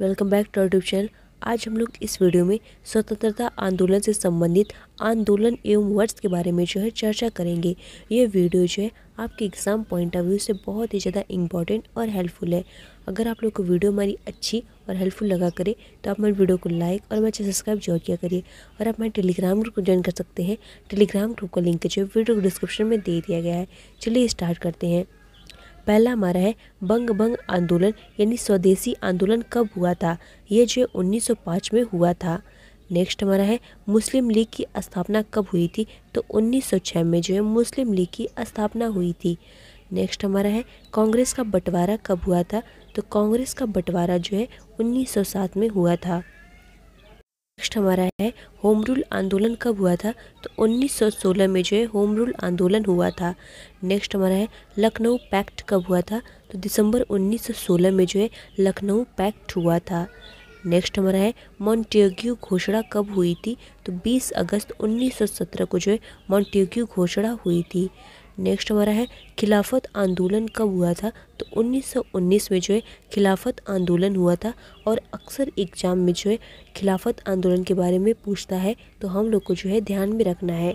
welcome back to YouTube channel आज हम लोग इस वीडियो में स्वतंत्रता आंदोलन से संबंधित आंदोलन एवं वर्ष के बारे में जो है चर्चा करेंगे ये वीडियो जो है आपके एग्ज़ाम पॉइंट ऑफ व्यू से बहुत ही ज़्यादा इंपॉर्टेंट और हेल्पफुल है अगर आप लोग को वीडियो हमारी अच्छी और हेल्पफुल लगा करे तो आप हमारे वीडियो को लाइक और हमारे सब्सक्राइब जरूर किया करिए और आप हमारे टेलीग्राम ग्रुप को ज्वाइन कर सकते हैं टेलीग्राम ग्रुप का लिंक जो है वीडियो को डिस्क्रिप्शन में दे दिया गया है चलिए स्टार्ट करते हैं पहला हमारा है बंग भंग आंदोलन यानी स्वदेशी आंदोलन कब हुआ था ये जो है 1905 में हुआ था नेक्स्ट हमारा है मुस्लिम लीग की स्थापना कब हुई थी तो 1906 में जो है मुस्लिम लीग की स्थापना हुई थी नेक्स्ट हमारा है कांग्रेस का बंटवारा कब हुआ था तो कांग्रेस का बंटवारा जो है 1907 में हुआ था नेक्स्ट हमारा है होम रूल आंदोलन कब हुआ था तो 1916 में जो है होम रूल आंदोलन हुआ था नेक्स्ट हमारा है लखनऊ पैक्ट कब हुआ था तो दिसंबर 1916 में जो है लखनऊ पैक्ट हुआ था नेक्स्ट हमारा है मॉन्टेग्यू घोषणा कब हुई थी तो 20 अगस्त 1917 को जो है मॉन्टेग्यू घोषणा हुई थी नेक्स्ट हमारा है खिलाफत आंदोलन कब हुआ था तो 1919 में जो है खिलाफत आंदोलन हुआ था और अक्सर एग्जाम में जो है खिलाफत आंदोलन के बारे में पूछता है तो हम लोग को जो है ध्यान में रखना है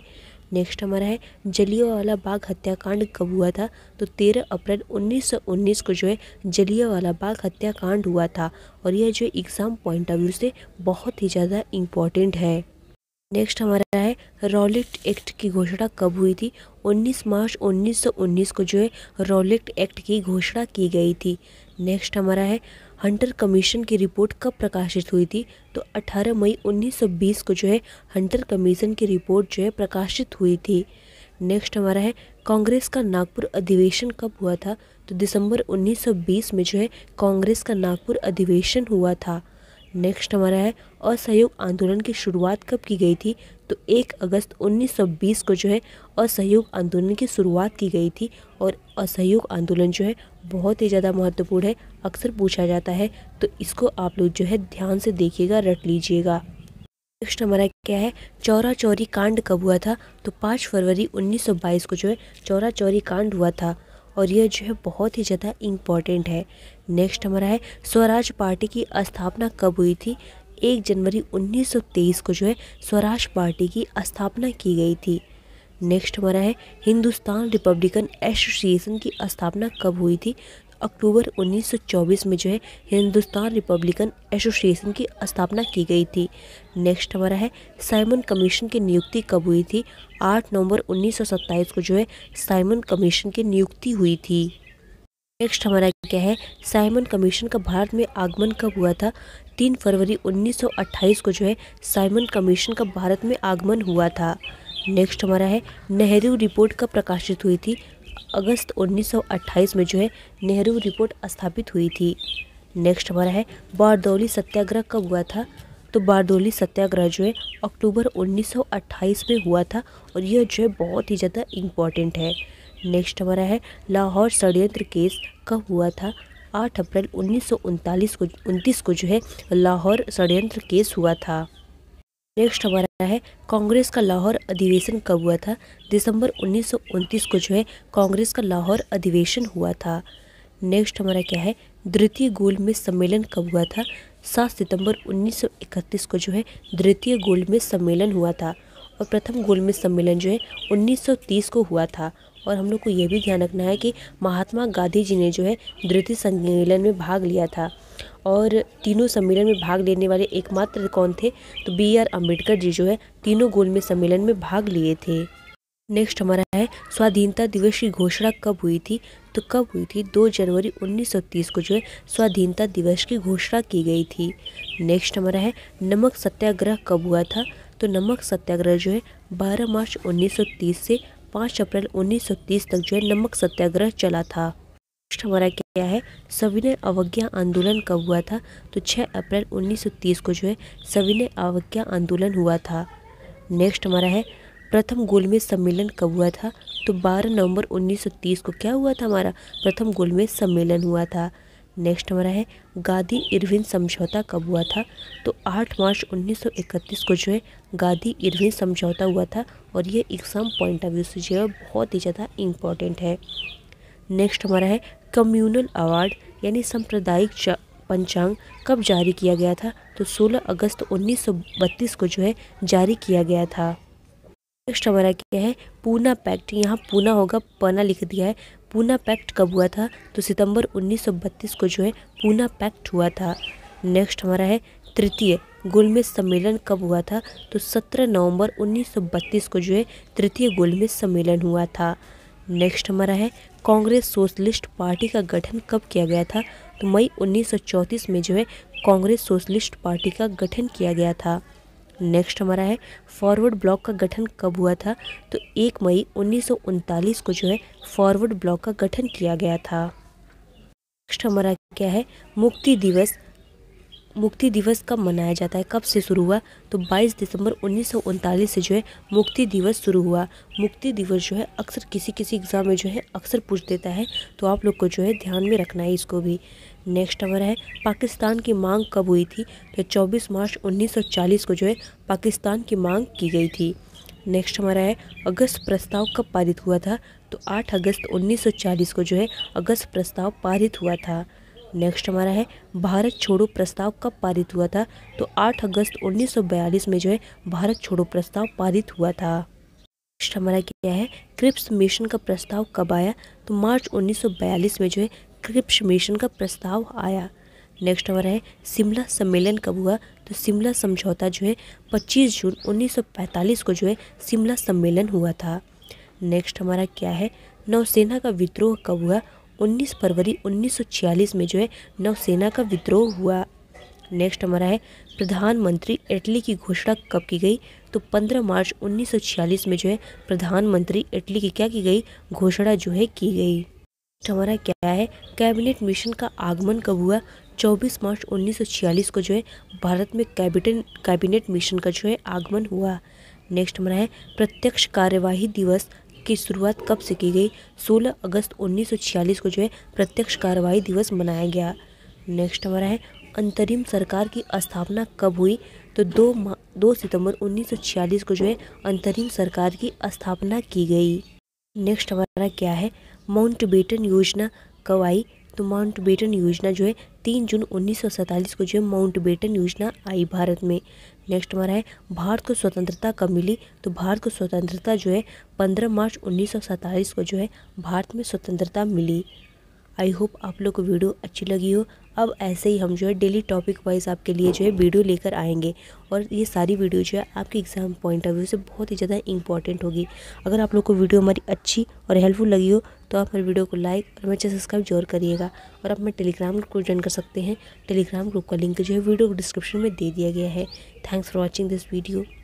नेक्स्ट हमारा है जलियावाला बाग हत्याकांड कब हुआ था तो 13 अप्रैल 1919 को जो है जलियावाला बाग हत्याकांड हुआ था और यह जो एग्ज़ाम पॉइंट ऑफ व्यू से बहुत ही ज़्यादा इम्पॉर्टेंट है नेक्स्ट हमारा है रॉलेट एक्ट की घोषणा कब हुई थी 19 मार्च 1919 को जो है रॉलेट एक्ट की घोषणा की गई थी नेक्स्ट हमारा है हंटर कमीशन की रिपोर्ट कब प्रकाशित हुई थी तो 18 मई 1920 को जो है हंटर कमीशन की रिपोर्ट जो है प्रकाशित हुई थी नेक्स्ट हमारा है कांग्रेस का नागपुर अधिवेशन कब हुआ था तो दिसंबर 1920 में जो है कांग्रेस का नागपुर अधिवेशन हुआ था नेक्स्ट हमारा है असहयोग आंदोलन की शुरुआत कब की गई थी तो 1 अगस्त 1920 को जो है असहयोग आंदोलन की शुरुआत की गई थी और असहयोग आंदोलन जो है बहुत ही ज़्यादा महत्वपूर्ण है अक्सर पूछा जाता है तो इसको आप लोग जो है ध्यान से देखिएगा रट लीजिएगा नेक्स्ट हमारा क्या है चौरा चौरी कांड कब हुआ था तो 5 फरवरी 1922 को जो है चौरा चौरी कांड हुआ था और यह जो है बहुत ही ज़्यादा इम्पॉर्टेंट है नेक्स्ट हमारा है स्वराज पार्टी की स्थापना कब हुई थी एक जनवरी 1923 को जो है स्वराज पार्टी की स्थापना की गई थी नेक्स्ट हमारा है हिंदुस्तान रिपब्लिकन एसोसिएशन की स्थापना कब हुई थी अक्टूबर 1924 में जो है हिंदुस्तान रिपब्लिकन एसोसिएशन की स्थापना की गई थी नेक्स्ट हमारा है साइमन कमीशन की नियुक्ति कब हुई थी 8 नवंबर 1927 को जो है साइमन कमीशन की नियुक्ति हुई थी नेक्स्ट हमारा क्या है साइमन कमीशन का भारत में आगमन कब हुआ था तीन फरवरी 1928 को जो है साइमन कमीशन का भारत में आगमन हुआ था नेक्स्ट हमारा है नेहरू रिपोर्ट कब प्रकाशित हुई थी अगस्त 1928 में जो है नेहरू रिपोर्ट स्थापित हुई थी नेक्स्ट हमारा है बारदौली सत्याग्रह कब हुआ था तो बारदौली सत्याग्रह जो है अक्टूबर 1928 में हुआ था और यह जो है बहुत ही ज़्यादा इम्पॉर्टेंट है नेक्स्ट हमारा है लाहौर षडयंत्र केस कब हुआ था आठ अप्रैल उन्नीस को उनतीस को जो है लाहौर षडयंत्र केस हुआ था नेक्स्ट हमारा है कांग्रेस का लाहौर अधिवेशन कब हुआ था दिसंबर उन्नीस को जो है कांग्रेस का लाहौर अधिवेशन हुआ था नेक्स्ट हमारा क्या है द्वितीय गोल में सम्मेलन कब हुआ था सात सितंबर 1931 को जो है द्वितीय गोल में सम्मेलन हुआ था और प्रथम गोल में सम्मेलन जो है 1930 को हुआ था और हम लोग को यह भी ध्यान रखना है कि महात्मा गांधी जी ने जो है द्वितीय सम्मेलन में भाग लिया था और तीनों सम्मेलन में भाग लेने वाले एकमात्र कौन थे तो बी आर अम्बेडकर जी जो है तीनों गोल में सम्मेलन में भाग लिए थे नेक्स्ट हमारा है स्वाधीनता दिवस की घोषणा कब हुई थी तो कब हुई थी 2 जनवरी 1930 को जो है स्वाधीनता दिवस की घोषणा की गई थी नेक्स्ट हमारा है नमक सत्याग्रह कब हुआ था तो नमक सत्याग्रह जो है 12 मार्च 1930 से 5 अप्रैल 1930 तक जो है नमक सत्याग्रह चला था प्रश्न हमारा क्या है सविनय अवज्ञा आंदोलन कब हुआ था तो 6 अप्रैल 1930 को जो है सविनय अवज्ञा आंदोलन हुआ था नेक्स्ट हमारा है प्रथम गोलमेज सम्मेलन कब हुआ था तो 12 नवंबर 1930 को क्या हुआ था हमारा प्रथम गोलमेज सम्मेलन हुआ था नेक्स्ट हमारा है गांधी इरविन समझौता कब हुआ था तो 8 मार्च 1931 को जो है गांधी इरविन समझौता हुआ था और ये एग्ज़ाम पॉइंट ऑफ व्यू से जो है बहुत ही ज़्यादा इम्पॉर्टेंट है नेक्स्ट हमारा है कम्यूनल अवार्ड यानी सांप्रदायिक पंचांग कब जारी किया गया था तो 16 अगस्त 1932 को जो है जारी किया गया था नेक्स्ट हमारा क्या है पूना पैक्ट यहाँ पूना होगा पना लिख दिया है पूना पैक्ट कब हुआ था तो सितंबर 1932 को जो है पूना पैक्ट हुआ था नेक्स्ट हमारा है तृतीय गोलमेज सम्मेलन कब हुआ था तो 17 नवंबर 1932 को जो है तृतीय गोलमेज सम्मेलन हुआ था नेक्स्ट हमारा है कांग्रेस सोशलिस्ट पार्टी का गठन कब किया गया था तो मई 1934 में जो है कांग्रेस सोशलिस्ट पार्टी का गठन किया गया था नेक्स्ट हमारा है फॉरवर्ड ब्लॉक का गठन कब हुआ था तो एक मई उन्नीस को जो है फॉरवर्ड ब्लॉक का गठन किया गया था नेक्स्ट हमारा क्या है मुक्ति दिवस मुक्ति दिवस कब मनाया जाता है कब से शुरू हुआ तो 22 दिसंबर उन्नीस से जो है मुक्ति दिवस शुरू हुआ मुक्ति दिवस जो है अक्सर किसी किसी एग्ज़ाम में जो है अक्सर पूछ देता है तो आप लोग को जो है ध्यान में रखना है इसको भी नेक्स्ट हमारा है पाकिस्तान की मांग कब हुई थी तो 24 मार्च 1940 को जो है पाकिस्तान की मांग की गई थी नेक्स्ट हमारा है अगस्त प्रस्ताव कब पारित हुआ था तो 8 अगस्त 1940 को जो है अगस्त प्रस्ताव पारित हुआ था नेक्स्ट हमारा है भारत छोड़ो प्रस्ताव कब पारित हुआ था तो 8 अगस्त 1942 में जो है भारत छोड़ो प्रस्ताव पारित हुआ था नेक्स्ट हमारा क्या है क्रिप्स मिशन का प्रस्ताव कब आया तो मार्च 1942 में जो है क्रिप्स मिशन का प्रस्ताव आया नेक्स्ट हमारा है शिमला सम्मेलन कब हुआ तो शिमला समझौता जो है पच्चीस जून उन्नीस को जो है शिमला सम्मेलन हुआ था नेक्स्ट हमारा क्या है नौसेना का विद्रोह कब हुआ 19 फरवरी 1946 में जो है नौसेना का विद्रोह हुआ नेक्स्ट हमारा है प्रधानमंत्री इटली की घोषणा कब की गई तो 15 मार्च 1946 में जो है प्रधानमंत्री इटली की क्या की गई घोषणा जो है की गई तो हमारा क्या है कैबिनेट मिशन का आगमन कब हुआ 24 मार्च 1946 को जो है भारत में कैबिनेट कैबिनेट मिशन का जो है आगमन हुआ नेक्स्ट हमारा है प्रत्यक्ष कार्यवाही दिवस की शुरुआत कब से की गई 16 अगस्त 1946 को जो है प्रत्यक्ष कार्रवाई दिवस मनाया गया नेक्स्ट हमारा है अंतरिम सरकार की स्थापना कब हुई तो दो दो सितंबर 1946 को जो है अंतरिम सरकार की स्थापना की गई नेक्स्ट हमारा क्या है माउंट बेटन योजना कब आई तो माउंट बेटन योजना जो है तीन जून उन्नीस को जो है माउंट बेटन योजना आई भारत में नेक्स्ट हमारा है भारत को स्वतंत्रता कब मिली तो भारत को स्वतंत्रता जो है पंद्रह मार्च उन्नीस को जो है भारत में स्वतंत्रता मिली आई होप आप लोग को वीडियो अच्छी लगी हो अब ऐसे ही हम जो है डेली टॉपिक वाइज आपके लिए जो है वीडियो लेकर आएंगे और ये सारी वीडियो जो है आपके एग्ज़ाम पॉइंट ऑफ व्यू से बहुत ही ज़्यादा इंपॉर्टेंट होगी अगर आप लोग को वीडियो हमारी अच्छी और हेल्पफुल लगी हो तो आप हमारे वीडियो को लाइक और मेरे चैनल सब्सक्राइब जरूर करिएगा और आप हमारे टेलीग्राम ग्रुप को ज्वाइन कर सकते हैं टेलीग्राम ग्रुप का लिंक जो है वीडियो डिस्क्रिप्शन में दे दिया गया है thanks for watching this video